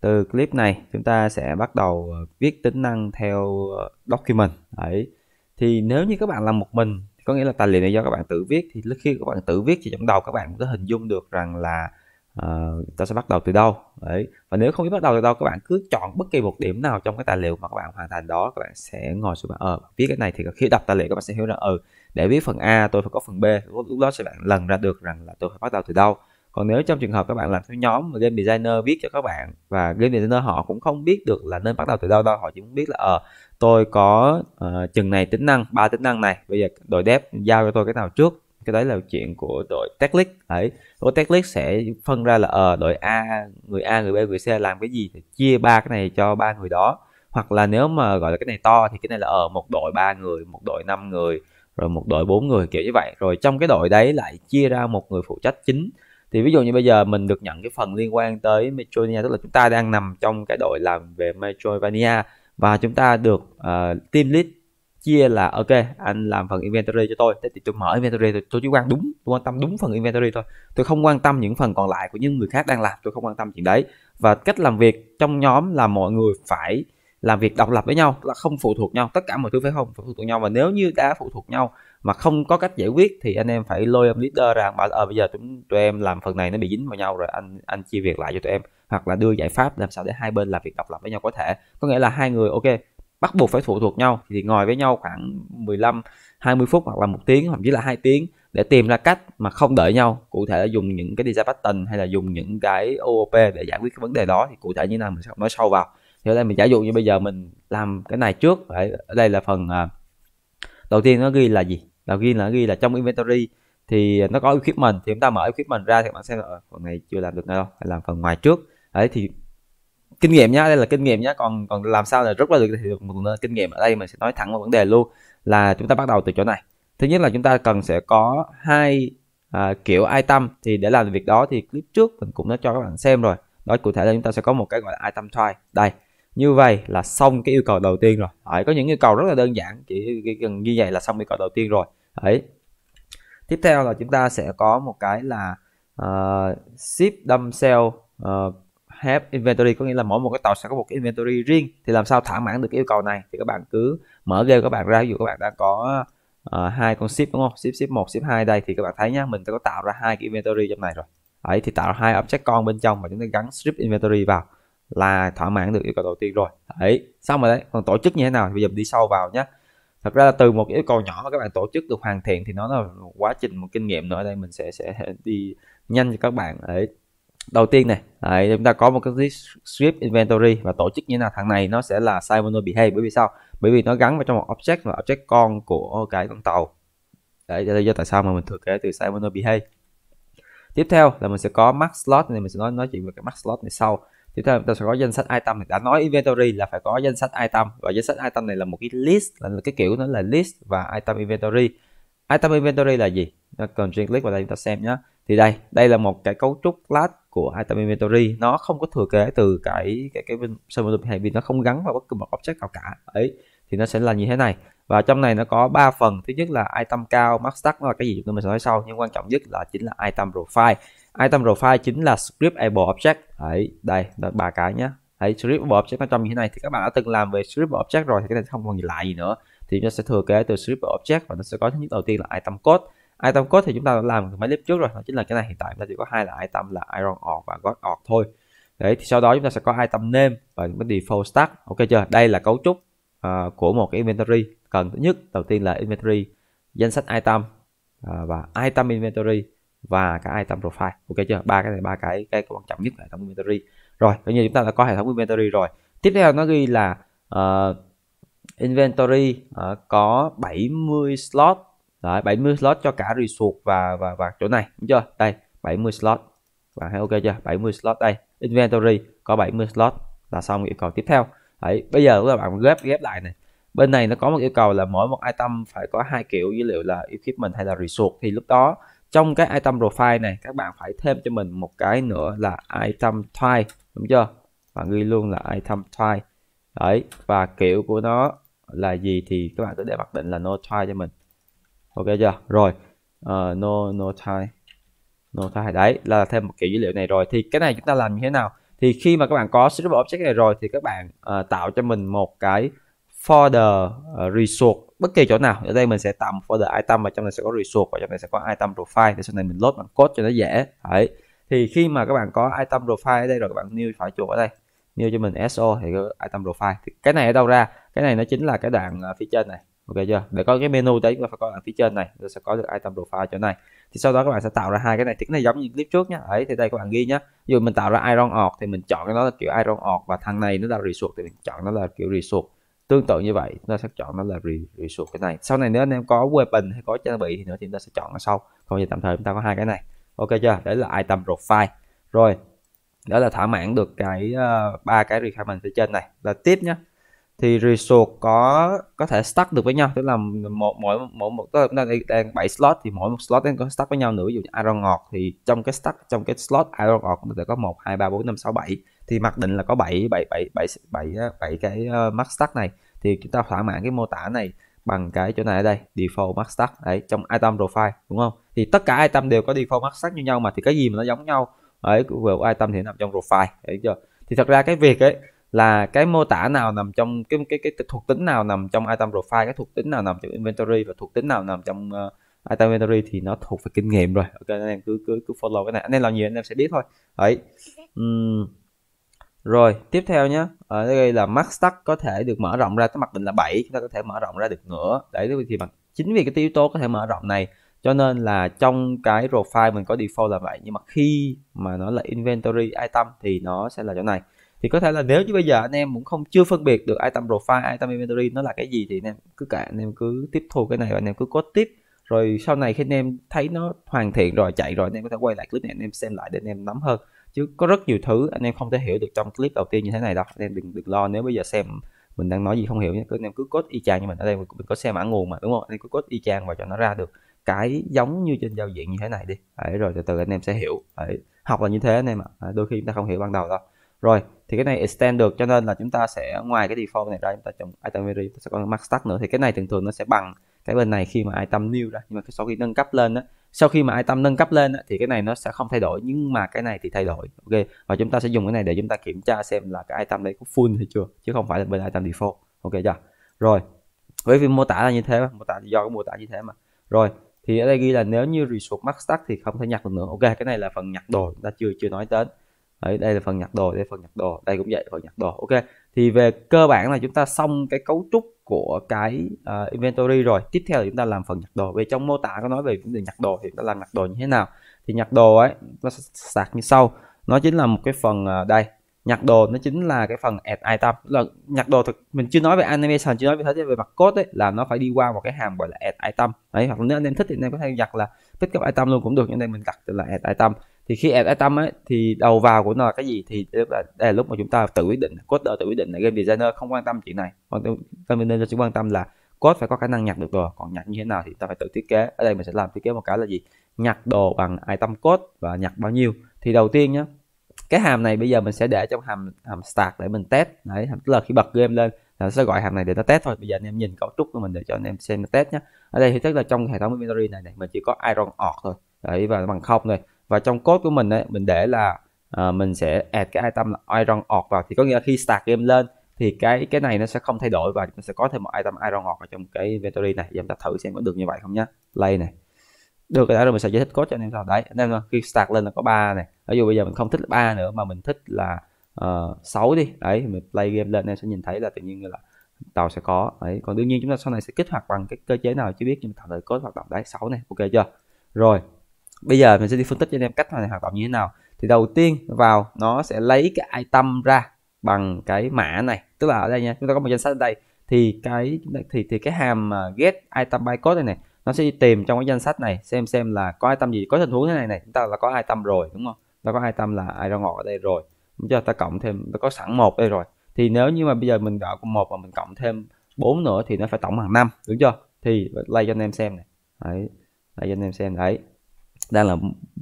từ clip này chúng ta sẽ bắt đầu ờ, viết tính năng theo ờ, document đấy thì nếu như các bạn làm một mình có nghĩa là tài liệu này do các bạn tự viết thì lúc khi các bạn tự viết thì trong đầu các bạn có hình dung được rằng là uh, ta sẽ bắt đầu từ đâu đấy và nếu không biết bắt đầu từ đâu các bạn cứ chọn bất kỳ một điểm nào trong cái tài liệu mà các bạn hoàn thành đó các bạn sẽ ngồi xuống bạn ờ viết cái này thì khi đọc tài liệu các bạn sẽ hiểu rằng ừ để viết phần a tôi phải có phần b lúc đó sẽ bạn lần ra được rằng là tôi phải bắt đầu từ đâu còn nếu trong trường hợp các bạn làm theo nhóm mà game designer viết cho các bạn và game designer họ cũng không biết được là nên bắt đầu từ đâu đâu họ chỉ muốn biết là ờ tôi có uh, chừng này tính năng ba tính năng này bây giờ đội dev giao cho tôi cái nào trước cái đấy là chuyện của đội technic đấy đội technic sẽ phân ra là ờ đội a người a người b người c làm cái gì thì chia ba cái này cho ba người đó hoặc là nếu mà gọi là cái này to thì cái này là ở ờ, một đội ba người một đội năm người rồi một đội bốn người kiểu như vậy rồi trong cái đội đấy lại chia ra một người phụ trách chính thì ví dụ như bây giờ mình được nhận cái phần liên quan tới Metroidvania tức là chúng ta đang nằm trong cái đội làm về Metroidvania và chúng ta được uh, team lead chia là ok anh làm phần inventory cho tôi thế thì tôi mở inventory tôi, tôi chỉ quan đúng tôi quan tâm đúng phần inventory thôi tôi không quan tâm những phần còn lại của những người khác đang làm tôi không quan tâm chuyện đấy và cách làm việc trong nhóm là mọi người phải làm việc độc lập với nhau là không phụ thuộc nhau tất cả mọi thứ phải không phụ thuộc nhau và nếu như đã phụ thuộc nhau mà không có cách giải quyết thì anh em phải lôi em leader ra bảo ờ bây giờ chúng tụi em làm phần này nó bị dính vào nhau rồi anh anh chia việc lại cho tụi em hoặc là đưa giải pháp làm sao để hai bên làm việc độc lập với nhau có thể có nghĩa là hai người ok bắt buộc phải phụ thuộc nhau thì ngồi với nhau khoảng 15 20 phút hoặc là một tiếng thậm chí là hai tiếng để tìm ra cách mà không đợi nhau cụ thể là dùng những cái design pattern hay là dùng những cái OOP để giải quyết cái vấn đề đó thì cụ thể như nào mình sẽ nói sâu vào thì ở đây mình giả dụ như bây giờ mình làm cái này trước ở đây là phần à, đầu tiên nó ghi là gì là ghi là ghi là trong inventory thì nó có equipment thì chúng ta mở equipment ra thì bạn xem ở ờ, phần này chưa làm được đâu phải làm phần ngoài trước đấy thì kinh nghiệm nhá đây là kinh nghiệm nhá còn còn làm sao là rất là được thì một kinh nghiệm ở đây mình sẽ nói thẳng một vấn đề luôn là chúng ta bắt đầu từ chỗ này thứ nhất là chúng ta cần sẽ có hai à, kiểu item thì để làm việc đó thì clip trước mình cũng đã cho các bạn xem rồi đó cụ thể là chúng ta sẽ có một cái gọi là item try đây như vậy là xong cái yêu cầu đầu tiên rồi Đấy, có những yêu cầu rất là đơn giản chỉ cần như vậy là xong yêu cầu đầu tiên rồi đấy tiếp theo là chúng ta sẽ có một cái là uh, ship dumbbell uh, ờ, have inventory có nghĩa là mỗi một cái tàu sẽ có một cái inventory riêng thì làm sao thỏa mãn được cái yêu cầu này thì các bạn cứ mở game các bạn ra ví dụ các bạn đang có ờ, hai uh, con ship đúng không ship ship một ship hai đây thì các bạn thấy nhá mình đã có tạo ra hai cái inventory trong này rồi ấy thì tạo hai object con bên trong và chúng ta gắn strip inventory vào là thỏa mãn được yêu cầu đầu tiên rồi ấy xong rồi đấy còn tổ chức như thế nào bây giờ mình đi sâu vào nhé thật ra là từ một yêu cầu nhỏ mà các bạn tổ chức được hoàn thiện thì nó là một quá trình một kinh nghiệm nữa đây mình sẽ sẽ đi nhanh cho các bạn đấy đầu tiên này đấy, chúng ta có một cái script inventory và tổ chức như nào thằng này nó sẽ là Simono behave bởi vì sao bởi vì nó gắn vào trong một object và object con của cái con tàu đấy đây do tại sao mà mình thừa kế từ Simono behave tiếp theo là mình sẽ có max slot này mình sẽ nói nói chuyện về cái max slot này sau thì ta, ta sẽ có danh sách item đã nói inventory là phải có danh sách item và danh sách item này là một cái list là cái kiểu nó là list và item inventory item inventory là gì nó cần chuyên click vào đây chúng ta xem nhé thì đây đây là một cái cấu trúc class của item inventory nó không có thừa kế từ cái cái cái server hay vì nó không gắn vào bất cứ một object nào cả ấy thì nó sẽ là như thế này và trong này nó có 3 phần thứ nhất là item cao max stack nó là cái gì chúng mình sẽ nói sau nhưng quan trọng nhất là chính là item profile item profile chính là script able object đấy đây ba cái nhé đấy scriptable object nó trông như thế này thì các bạn đã từng làm về scriptable object rồi thì cái này không còn gì lại gì nữa thì nó sẽ thừa kế từ scriptable object và nó sẽ có thứ nhất đầu tiên là item code item code thì chúng ta đã làm mấy clip trước rồi nó chính là cái này hiện tại chúng ta chỉ có hai là item là iron org và god org thôi đấy thì sau đó chúng ta sẽ có item name và cái default stack ok chưa đây là cấu trúc uh, của một cái inventory cần thứ nhất đầu tiên là inventory danh sách item uh, và item inventory và cả item profile ok chưa ba cái này ba cái cái quan trọng nhất là hệ thống inventory rồi bây giờ chúng ta đã có hệ thống inventory rồi tiếp theo nó ghi là uh, inventory uh, có 70 slot Đấy, 70 slot cho cả resource và và và chỗ này đúng chưa đây 70 slot và thấy ok chưa 70 slot đây inventory có 70 slot là xong yêu cầu tiếp theo Đấy, bây giờ các bạn ghép ghép lại này bên này nó có một yêu cầu là mỗi một item phải có hai kiểu dữ liệu là equipment hay là resource thì lúc đó trong cái item profile này các bạn phải thêm cho mình một cái nữa là item type đúng chưa và ghi luôn là item type đấy và kiểu của nó là gì thì các bạn cứ để mặc định là no type cho mình ok chưa rồi uh, no no type no type đấy là thêm một kiểu dữ liệu này rồi thì cái này chúng ta làm như thế nào thì khi mà các bạn có Suitable Object này rồi thì các bạn uh, tạo cho mình một cái folder uh, ờ, resource bất kỳ chỗ nào ở đây mình sẽ tạo một folder item và trong này sẽ có resource và trong này sẽ có item profile để sau này mình load bằng code cho nó dễ đấy thì khi mà các bạn có item profile ở đây rồi các bạn new phải chuột ở đây new cho mình so thì có item profile thì cái này ở đâu ra cái này nó chính là cái đoạn ờ, phía trên này ok chưa để có cái menu đấy chúng ta phải có đoạn phía trên này nó sẽ có được item profile chỗ này thì sau đó các bạn sẽ tạo ra hai cái này thì cái này giống như clip trước nhá ấy thì đây các bạn ghi nhá dù mình tạo ra iron ort thì mình chọn cái đó là kiểu iron ort và thằng này nó là resource thì mình chọn nó là kiểu resource tương tự như vậy chúng ta sẽ chọn nó là resource cái này sau này nếu anh em có weapon hay có trang bị thì nữa thì chúng ta sẽ chọn nó sau còn giờ tạm thời chúng ta có hai cái này ok chưa đấy là item profile rồi đó là thỏa mãn được cái ờ, ba uh, cái requirement phía trên này là tiếp nhá thì resort có có thể stack được với nhau tức là một mỗi mỗi một tức là chúng ta đang bảy slot thì mỗi một slot đang có stack với nhau nữa ví dụ như iron ngọt thì trong cái stack trong cái slot iron ngọt có thể có một hai ba bốn năm sáu bảy thì mặc định là có bảy bảy bảy bảy bảy bảy cái uh, max stack này thì chúng ta thỏa mãn cái mô tả này bằng cái chỗ này ở đây default max stack đấy trong item profile đúng không thì tất cả item đều có default max stack như nhau mà thì cái gì mà nó giống nhau ấy của item thì nằm trong profile đấy chưa thì thật ra cái việc ấy là cái mô tả nào nằm trong cái cái cái thuộc tính nào nằm trong item profile cái thuộc tính nào nằm trong inventory và thuộc tính nào nằm trong uh, item inventory thì nó thuộc về kinh nghiệm rồi ok anh em cứ cứ cứ follow cái này anh em làm nhiều, anh em sẽ biết thôi đấy uhm. rồi tiếp theo nhé ở đây là max stack có thể được mở rộng ra cái mặc định là 7 chúng ta có thể mở rộng ra được nữa đấy thì bằng chính vì cái yếu tố có thể mở rộng này cho nên là trong cái profile mình có default là vậy nhưng mà khi mà nó là inventory item thì nó sẽ là chỗ này thì có thể là nếu như bây giờ anh em cũng không chưa phân biệt được item profile item inventory nó là cái gì thì anh em cứ cả anh em cứ tiếp thu cái này và anh em cứ code tiếp rồi sau này khi anh em thấy nó hoàn thiện rồi chạy rồi anh em có thể quay lại clip này anh em xem lại để anh em nắm hơn chứ có rất nhiều thứ anh em không thể hiểu được trong clip đầu tiên như thế này đâu anh em đừng đừng lo nếu bây giờ xem mình đang nói gì không hiểu nhé cứ anh em cứ code y chang như mình ở đây mình có xem mã nguồn mà đúng không anh em cứ code y chang và cho nó ra được cái giống như trên giao diện như thế này đi đấy, rồi từ từ anh em sẽ hiểu đấy. học là như thế anh em ạ à. đôi khi chúng ta không hiểu ban đầu đâu rồi thì cái này extend được cho nên là chúng ta sẽ ngoài cái default này ra chúng ta chọn item vary ta sẽ có max stack nữa thì cái này thường thường nó sẽ bằng cái bên này khi mà item new ra nhưng mà sau khi nâng cấp lên á sau khi mà item nâng cấp lên á, thì cái này nó sẽ không thay đổi nhưng mà cái này thì thay đổi ok và chúng ta sẽ dùng cái này để chúng ta kiểm tra xem là cái item đấy có full hay chưa chứ không phải là bên item default ok chưa rồi bởi vì mô tả là như thế mà mô tả do cái mô tả như thế mà rồi thì ở đây ghi là nếu như resource max stack thì không thể nhặt được nữa ok cái này là phần nhặt đồ chúng ta chưa chưa nói đến Đấy, đây là phần nhặt đồ đây là phần nhặt đồ đây cũng vậy phần nhặt đồ ok thì về cơ bản là chúng ta xong cái cấu trúc của cái uh, inventory rồi tiếp theo là chúng ta làm phần nhặt đồ về trong mô tả có nói về vấn đề nhặt đồ thì chúng ta làm nhặt đồ như thế nào thì nhặt đồ ấy nó sạc như sau nó chính là một cái phần uh, đây nhặt đồ nó chính là cái phần add item là nhặt đồ thực mình chưa nói về animation chưa nói về thế về mặt code ấy, là nó phải đi qua một cái hàm gọi là add item đấy hoặc nếu anh em thích thì anh em có thể đặt là tích hợp item luôn cũng được nhưng đây mình đặt là add item thì khi ad atom ấy thì đầu vào của nó là cái gì thì đây là, đây là lúc mà chúng ta tự quyết định coder tự quyết định là game designer không quan tâm chuyện này quan tâm nên chỉ quan tâm là code phải có khả năng nhặt được đồ còn nhặt như thế nào thì ta phải tự thiết kế ở đây mình sẽ làm thiết kế một cái là gì nhặt đồ bằng item code và nhặt bao nhiêu thì đầu tiên nhé cái hàm này bây giờ mình sẽ để trong hàm hàm start để mình test đấy tức là khi bật game lên là sẽ gọi hàm này để nó test thôi bây giờ anh em nhìn cấu trúc của mình để cho anh em xem nó test nhé ở đây thì tức là trong hệ thống inventory này này mình chỉ có iron ore thôi đấy và bằng không rồi và trong code của mình ấy, mình để là uh, mình sẽ add cái item là iron ore vào thì có nghĩa là khi start game lên thì cái cái này nó sẽ không thay đổi và chúng sẽ có thêm một item iron ore vào trong cái inventory này thì chúng ta thử xem có được như vậy không nhá play này được rồi đó rồi mình sẽ giải thích code cho anh em sau đấy anh em khi start lên là có ba này ví dụ bây giờ mình không thích ba nữa mà mình thích là ờ, uh, 6 đi đấy mình play game lên em sẽ nhìn thấy là tự nhiên là tàu sẽ có đấy còn đương nhiên chúng ta sau này sẽ kích hoạt bằng cái cơ chế nào chưa biết nhưng mà tạm thời code hoạt động đấy 6 này ok chưa rồi bây giờ mình sẽ đi phân tích cho anh em cách này hoạt động như thế nào thì đầu tiên vào nó sẽ lấy cái item ra bằng cái mã này tức là ở đây nha chúng ta có một danh sách ở đây thì cái thì thì cái hàm get item by code này này nó sẽ đi tìm trong cái danh sách này xem xem là có item gì có tình huống thế này này chúng ta là có item rồi đúng không ta có item là ai ra ngọt ở đây rồi chúng ta cộng thêm ta có sẵn một đây rồi thì nếu như mà bây giờ mình gọi một và mình cộng thêm bốn nữa thì nó phải tổng bằng năm đúng chưa thì lay cho anh em xem này đấy lay cho anh em xem đấy đang là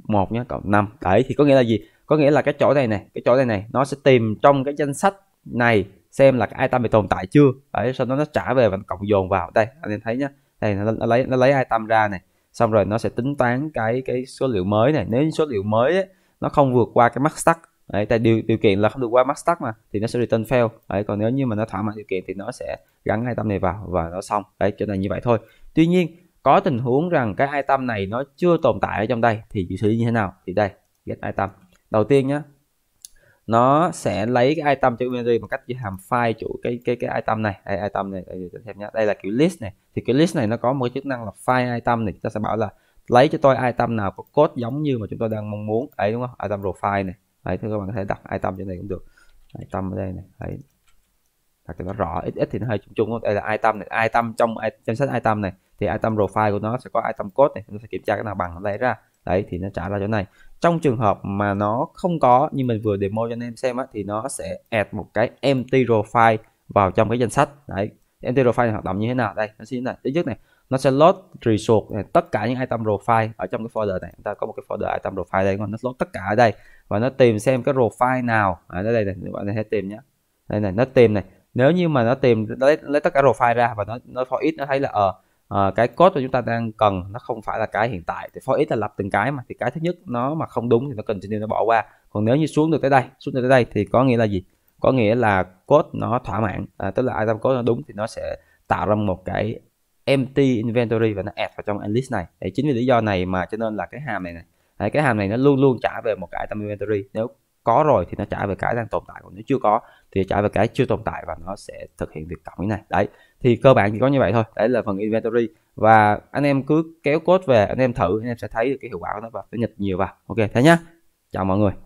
một nhé cộng 5 đấy thì có nghĩa là gì có nghĩa là cái chỗ này này cái chỗ này này nó sẽ tìm trong cái danh sách này xem là cái item bị tồn tại chưa đấy sau đó nó trả về và cộng dồn vào đây anh em thấy nhá đây nó, nó lấy nó lấy item ra này xong rồi nó sẽ tính toán cái cái số liệu mới này nếu số liệu mới ấy, nó không vượt qua cái max stack đấy tại điều điều kiện là không được qua max stack mà thì nó sẽ return fail đấy còn nếu như mà nó thỏa mãn điều kiện thì nó sẽ gắn item này vào và nó xong đấy cho nên như vậy thôi tuy nhiên có tình huống rằng cái item này nó chưa tồn tại ở trong đây thì chị xử lý như thế nào thì đây get item đầu tiên nhé nó sẽ lấy cái item cho inventory bằng cách chỉ hàm file chủ cái cái cái item này đây, item này đây, xem nhá đây là kiểu list này thì cái list này nó có một chức năng là file item này chúng ta sẽ bảo là lấy cho tôi item nào có code giống như mà chúng tôi đang mong muốn ấy đúng không item profile này đấy thì các bạn có thể đặt item trên này cũng được item ở đây này đấy là cho nó rõ ít ít thì nó hơi chung chung đây là item này item trong danh sách item này thì item profile của nó sẽ có item code này nó sẽ kiểm tra cái nào bằng nó lấy ra đấy thì nó trả ra chỗ này trong trường hợp mà nó không có như mình vừa demo cho anh em xem á, thì nó sẽ add một cái empty profile vào trong cái danh sách đấy empty profile này hoạt động như thế nào đây nó xin như này thứ nhất này nó sẽ load resource này, tất cả những item profile ở trong cái folder này chúng ta có một cái folder item profile đây nó load tất cả ở đây và nó tìm xem cái profile nào ở à, đây này bạn này hãy tìm nhé đây này nó tìm này nếu như mà nó tìm lấy, lấy tất cả profile ra và nó nó for it nó thấy là ờ uh, à, cái code mà chúng ta đang cần nó không phải là cái hiện tại thì for x là lập từng cái mà thì cái thứ nhất nó mà không đúng thì nó cần continue nó bỏ qua còn nếu như xuống được tới đây xuống được tới đây thì có nghĩa là gì có nghĩa là code nó thỏa mãn à, tức là item code nó đúng thì nó sẽ tạo ra một cái empty inventory và nó add vào trong list này để chính vì lý do này mà cho nên là cái hàm này này cái hàm này nó luôn luôn trả về một cái item inventory nếu có rồi thì nó trả về cái đang tồn tại còn nếu chưa có thì trả về cái chưa tồn tại và nó sẽ thực hiện việc cộng như này đấy thì cơ bản chỉ có như vậy thôi đấy là phần inventory và anh em cứ kéo code về anh em thử anh em sẽ thấy được cái hiệu quả của nó và phải nhật nhiều vào ok thế nhá chào mọi người